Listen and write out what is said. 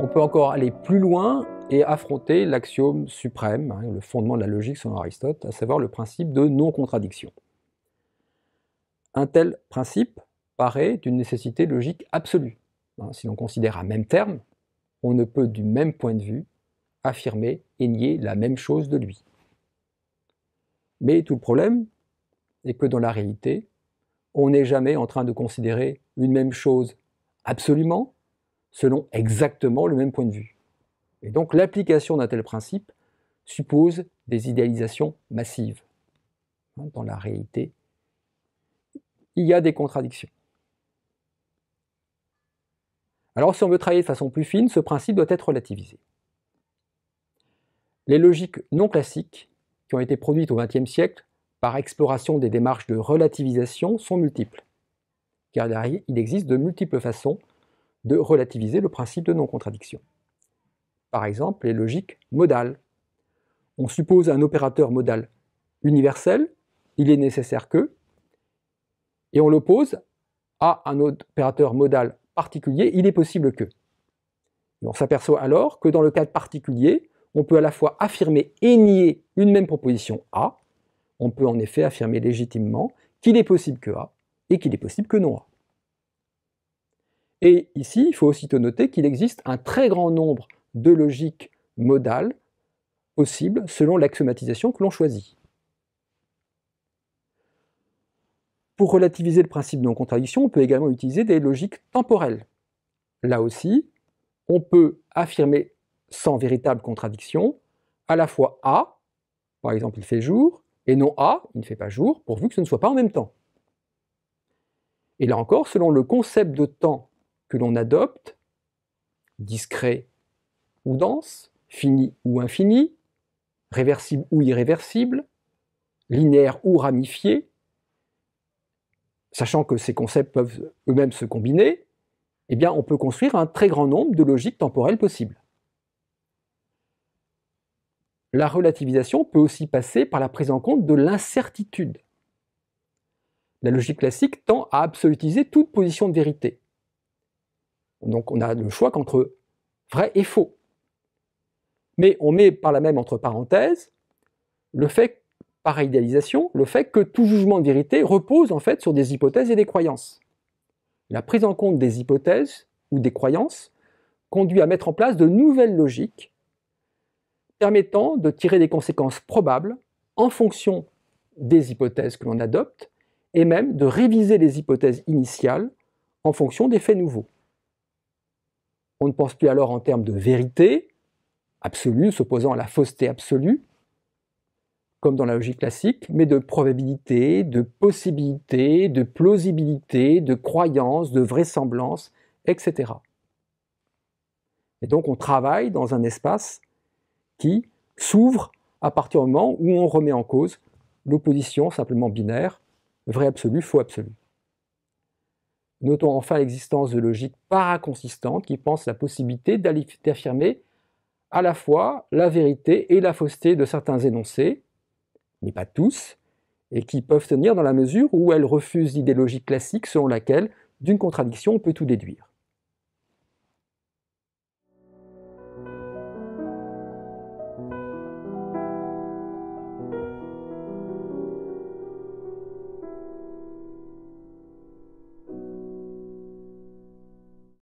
On peut encore aller plus loin et affronter l'axiome suprême, hein, le fondement de la logique selon Aristote, à savoir le principe de non-contradiction. Un tel principe paraît d'une nécessité logique absolue. Hein, si l'on considère un même terme, on ne peut du même point de vue affirmer et nier la même chose de lui. Mais tout le problème est que dans la réalité, on n'est jamais en train de considérer une même chose absolument, selon exactement le même point de vue. Et donc l'application d'un tel principe suppose des idéalisations massives. Dans la réalité, il y a des contradictions. Alors si on veut travailler de façon plus fine, ce principe doit être relativisé. Les logiques non classiques qui ont été produites au XXe siècle par exploration des démarches de relativisation sont multiples, car il existe de multiples façons de relativiser le principe de non-contradiction. Par exemple, les logiques modales. On suppose un opérateur modal universel, il est nécessaire que, et on l'oppose à un opérateur modal particulier, il est possible que. on s'aperçoit alors que dans le cas particulier, on peut à la fois affirmer et nier une même proposition A, on peut en effet affirmer légitimement qu'il est possible que A et qu'il est possible que non A. Et ici, il faut aussitôt noter qu'il existe un très grand nombre de logiques modales possibles selon l'axiomatisation que l'on choisit. Pour relativiser le principe de non-contradiction, on peut également utiliser des logiques temporelles. Là aussi, on peut affirmer sans véritable contradiction à la fois A, par exemple il fait jour, et non A, il ne fait pas jour, pourvu que ce ne soit pas en même temps. Et là encore, selon le concept de temps que l'on adopte, discret ou dense, fini ou infini, réversible ou irréversible, linéaire ou ramifié, sachant que ces concepts peuvent eux-mêmes se combiner, eh bien on peut construire un très grand nombre de logiques temporelles possibles. La relativisation peut aussi passer par la prise en compte de l'incertitude. La logique classique tend à absolutiser toute position de vérité. Donc on a le choix qu'entre vrai et faux. Mais on met par la même entre parenthèses le fait, par idéalisation, le fait que tout jugement de vérité repose en fait sur des hypothèses et des croyances. La prise en compte des hypothèses ou des croyances conduit à mettre en place de nouvelles logiques permettant de tirer des conséquences probables en fonction des hypothèses que l'on adopte et même de réviser les hypothèses initiales en fonction des faits nouveaux. On ne pense plus alors en termes de vérité absolue, s'opposant à la fausseté absolue, comme dans la logique classique, mais de probabilité, de possibilité, de plausibilité, de croyance, de vraisemblance, etc. Et donc on travaille dans un espace qui s'ouvre à partir du moment où on remet en cause l'opposition simplement binaire, vrai absolu, faux absolu. Notons enfin l'existence de logiques paraconsistantes qui pensent la possibilité d'affirmer à la fois la vérité et la fausseté de certains énoncés, mais pas tous, et qui peuvent tenir dans la mesure où elles refusent l'idéologie classique selon laquelle d'une contradiction on peut tout déduire.